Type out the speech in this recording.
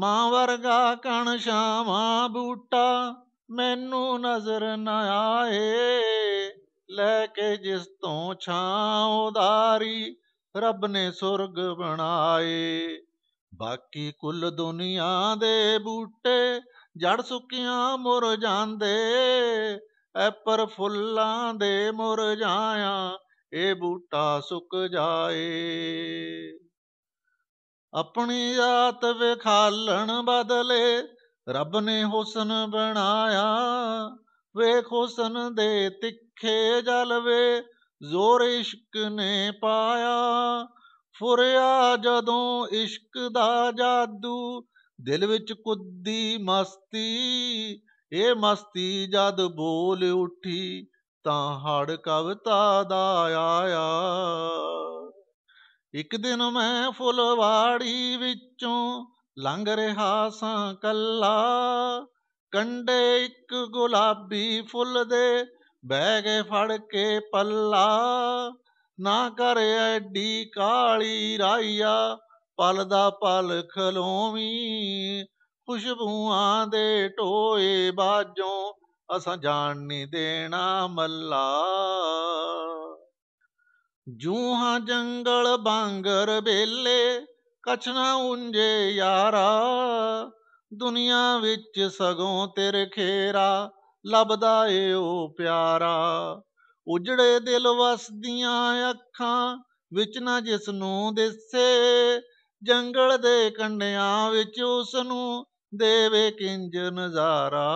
ਮਾਂ ਵਰਗਾ ਕਣ ਸ਼ਾਮਾ ਬੂਟਾ ਮੈਨੂੰ ਨਜ਼ਰ ਨਾ ਆਏ ਲੈ ਕੇ ਜਿਸ ਤੋਂ ਛਾਂ ਉਦਾਰੀ ਰੱਬ ਨੇ ਸੁਰਗ ਬਣਾਏ ਬਾਕੀ ਕੁੱਲ ਦੁਨੀਆ ਦੇ ਬੂਟੇ ਜੜ ਸੁੱਕੀਆਂ ਮੁਰ ਜਾਂਦੇ ਪਰ ਫੁੱਲਾਂ ਦੇ ਮੁਰ ਜਾਇਆ ਇਹ ਬੂਟਾ ਸੁੱਕ ਜਾਏ ਆਪਣੀ ਆਤ ਵਿਖਾਲਣ ਬਦਲੇ ਰੱਬ ਨੇ ਹੁਸਨ ਬਣਾਇਆ ਵੇਖ ਹੁਸਨ ਦੇ ਤਿੱਖੇ ਜਲਵੇ ਜ਼ੋਰ ਇਸ਼ਕ ਨੇ ਪਾਇਆ ਫੁਰਿਆ ਜਦੋਂ ਇਸ਼ਕ ਦਾ ਜਾਦੂ ਦਿਲ ਵਿੱਚ ਕੁੱਦੀ ਮਸਤੀ ਇਹ ਮਸਤੀ ਜਦ ਬੋਲ ਉੱਠੀ ਤਾਂ ਹੜ ਕਵਤਾ ਦਾ ਆਇਆ ਇੱਕ ਦਿਨ ਮੈਂ ਫੁਲਵਾੜੀ ਵਿੱਚੋਂ ਲੰਘ ਰਿਹਾ ਸਾਂ ਕੱਲਾ ਕੰਡੇ ਇੱਕ ਗੁਲਾਬੀ ਫੁੱਲ ਦੇ ਬਹਿ ਕੇ ਫੜ ਕੇ ਪੱਲਾ ਨਾ ਕਰ ਐਡੀ ਕਾਲੀ ਰਾਈਆ ਪਲ ਦਾ ਪਲ ਖਲੋਵੀਂ ਖੁਸ਼ਬੂਆਂ ਦੇ ਟੋਏ ਬਾਜੋਂ ਅਸਾਂ ਜਾਣ ਨਹੀਂ ਦੇਣਾ ਮੱਲਾ ਜੂਹਾ ਜੰਗਲ ਬਾਂਗਰ ਬੇਲੇ ਕਛਨਾ ਉੰਜੇ ਯਾਰਾ ਦੁਨੀਆ ਵਿੱਚ ਸਗੋਂ ਤੇਰੇ ਖੇਰਾ ਲੱਭਦਾ ਏ ਉਹ ਪਿਆਰਾ ਉਜੜੇ ਦਿਲ ਵਸਦੀਆਂ ਅੱਖਾਂ ਵਿੱਚ ਨਾ ਜਿਸ ਨੂੰ ਦਿਸੇ ਜੰਗਲ ਦੇ ਕੰਡਿਆਂ ਵਿੱਚ ਉਸ ਨੂੰ ਦੇਵੇ ਕਿੰਜ ਨਜ਼ਾਰਾ